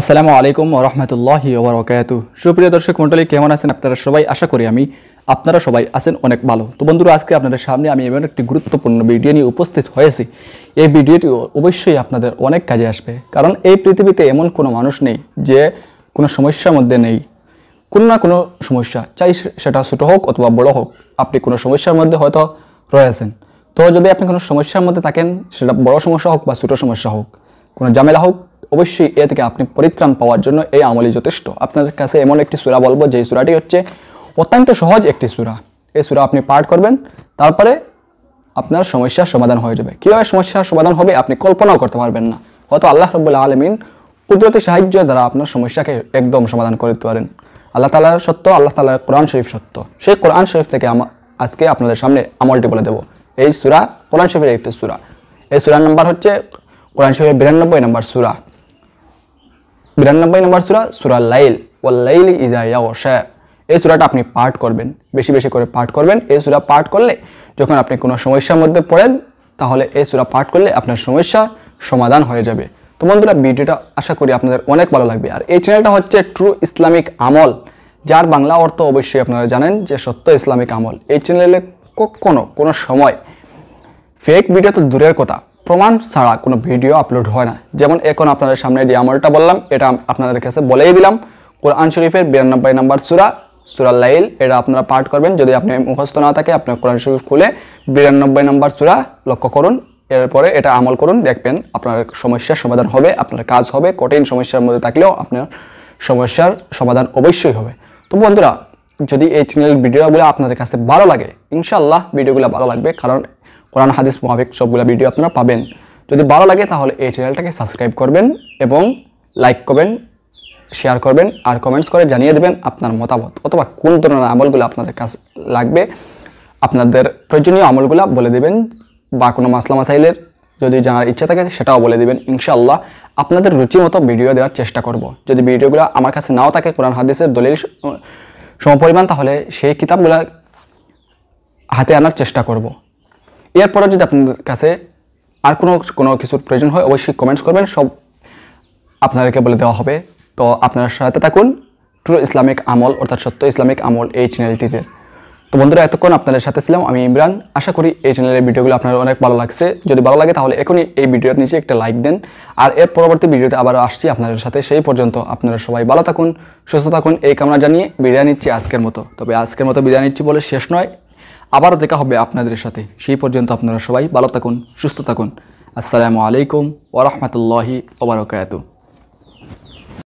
আসসালামু আলাইকুম রহমতুল্লাহ ওবরাকাত সুপ্রিয় দর্শক মন্ডলী কেমন আছেন আপনারা সবাই আশা করি আমি আপনারা সবাই আছেন অনেক ভালো তো বন্ধুরা আজকে আপনাদের সামনে আমি এমন একটি গুরুত্বপূর্ণ ভিডিও নিয়ে উপস্থিত হয়েছি এই ভিডিওটি অবশ্যই আপনাদের অনেক কাজে আসবে কারণ এই পৃথিবীতে এমন কোনো মানুষ নেই যে কোনো সমস্যার মধ্যে নেই কোনো না কোনো সমস্যা চাই সেটা ছোটো হোক অথবা বড় হোক আপনি কোনো সমস্যার মধ্যে হয়তো রয়েছেন তো যদি আপনি কোনো সমস্যার মধ্যে থাকেন সেটা বড় সমস্যা হোক বা ছোটো সমস্যা হোক কোনো ঝামেলা হোক অবশ্যই এ থেকে আপনি পরিত্রাণ পাওয়ার জন্য এই আমলই যথেষ্ট আপনাদের কাছে এমন একটি সুরা বলবো যে সুরাটি হচ্ছে অত্যন্ত সহজ একটি সুরা এই সুরা আপনি পাঠ করবেন তারপরে আপনার সমস্যার সমাধান হয়ে যাবে কীভাবে সমস্যার সমাধান হবে আপনি কল্পনাও করতে পারবেন না হয়তো আল্লাহ রবুল্লা আলমিন কুদরতি সাহায্য দ্বারা আপনার সমস্যাকে একদম সমাধান করে দিতে পারেন আল্লাহ তালার সত্য আল্লাহ তালার কোরআন শরীফ সত্য সেই কোরআন শরীফ থেকে আজকে আপনাদের সামনে আমলটি বলে দেবো এই সুরা কোরআন শরীফের একটি সুরা এই সুরার নাম্বার হচ্ছে কোরআন শরীফের বিরানব্বই নাম্বার সুরা বিরানব্বই নম্বর সুরা সুরা লাইল ও লাইল ইজা ইয়াশা এই সুরাটা আপনি পাঠ করবেন বেশি বেশি করে পাঠ করবেন এই সুরা পাঠ করলে যখন আপনি কোনো সমস্যার মধ্যে পড়েন তাহলে এই সুরা পাঠ করলে আপনার সমস্যা সমাধান হয়ে যাবে তো বন্ধুরা ভিডিওটা আশা করি আপনাদের অনেক ভালো লাগবে আর এই চ্যানেলটা হচ্ছে ট্রু ইসলামিক আমল যার বাংলা অর্থ অবশ্যই আপনারা জানেন যে সত্য ইসলামিক আমল এই চ্যানেলে কখনো কোনো সময় ফেক ভিডিও তো দূরের কথা প্রমাণ ছাড়া কোনো ভিডিও আপলোড হয় না যেমন এখন আপনাদের সামনে যে আমলটা বললাম এটা আপনাদের কাছে বলেই দিলাম কোরআন শরীফের বিরানব্বই নম্বর সুরা সুরা লাইল এটা আপনারা পাঠ করবেন যদি আপনি মুখস্থ না থাকে আপনার কোরআন শরীফ খুলে বিরানব্বই নম্বর সুরা লক্ষ্য করুন এরপরে এটা আমল করুন দেখবেন আপনার সমস্যার সমাধান হবে আপনার কাজ হবে কঠিন সমস্যার মধ্যে থাকলেও আপনার সমস্যার সমাধান অবশ্যই হবে তো বন্ধুরা যদি এই চ্যানেলের ভিডিওগুলো আপনাদের কাছে ভালো লাগে ইনশাল্লাহ ভিডিওগুলো ভালো লাগবে কারণ কোরআন হাদিস মোহাবেক সবগুলো ভিডিও আপনারা পাবেন যদি ভালো লাগে তাহলে এই চ্যানেলটাকে সাবস্ক্রাইব করবেন এবং লাইক করবেন শেয়ার করবেন আর কমেন্টস করে জানিয়ে দেবেন আপনার মতামত অথবা কোন ধরনের আমলগুলো আপনাদের কাছে লাগবে আপনাদের প্রয়োজনীয় আমলগুলো বলে দেবেন বা কোনো মাসলা মাসাইলের যদি জানার ইচ্ছা থাকে সেটাও বলে দেবেন ইনশাআল্লাহ আপনাদের রুচি মতো ভিডিও দেওয়ার চেষ্টা করব। যদি ভিডিওগুলো আমার কাছে নাও থাকে কোরআন হাদিসের দলিল সমপরিমাণ তাহলে সেই কিতাবগুলো হাতে আনার চেষ্টা করব। এরপরে যদি আপনাদের কাছে আর কোনো কোনো কিছুর প্রয়োজন হয় অবশ্যই কমেন্টস করবেন সব আপনাদেরকে বলে দেওয়া হবে তো আপনারা সাথে থাকুন ট্রু ইসলামিক আমল অর্থাৎ সত্য ইসলামিক আমল এই চ্যানেলটিতে তো বন্ধুরা এতক্ষণ আপনাদের সাথে ছিলাম আমি ইমরান আশা করি এই চ্যানেলের ভিডিওগুলো আপনার অনেক ভালো লাগছে যদি ভালো লাগে তাহলে এখনই এই ভিডিওর নিচে একটা লাইক দেন আর এর পরবর্তী ভিডিওতে আবার আসছি আপনাদের সাথে সেই পর্যন্ত আপনারা সবাই ভালো থাকুন সুস্থ থাকুন এই কামনা জানিয়ে বিদায় নিচ্ছি আজকের মতো তবে আজকের মতো বিদায় নিচ্ছি বলে শেষ নয় আবারও দেখা হবে আপনাদের সাথে সেই পর্যন্ত আপনারা সবাই ভালো থাকুন সুস্থ থাকুন আসসালামু আলাইকুম ওরহমতুল্লাহি ওবরকাত